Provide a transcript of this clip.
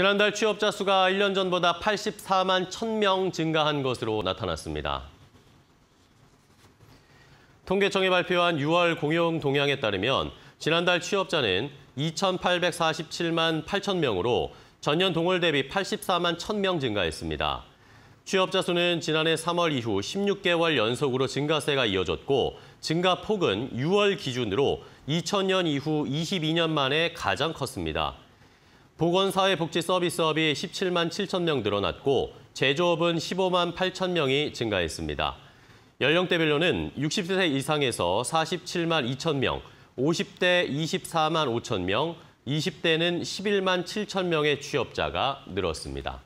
지난달 취업자 수가 1년 전보다 84만 1,000명 증가한 것으로 나타났습니다. 통계청이 발표한 6월 공용 동향에 따르면 지난달 취업자는 2,847만 8천 명으로 전년 동월 대비 84만 1,000명 증가했습니다. 취업자 수는 지난해 3월 이후 16개월 연속으로 증가세가 이어졌고 증가폭은 6월 기준으로 2000년 이후 22년 만에 가장 컸습니다. 보건사회복지서비스업이 17만 7천 명 늘어났고 제조업은 15만 8천 명이 증가했습니다. 연령대별로는 60세 이상에서 47만 2천 명, 50대 24만 5천 명, 20대는 11만 7천 명의 취업자가 늘었습니다.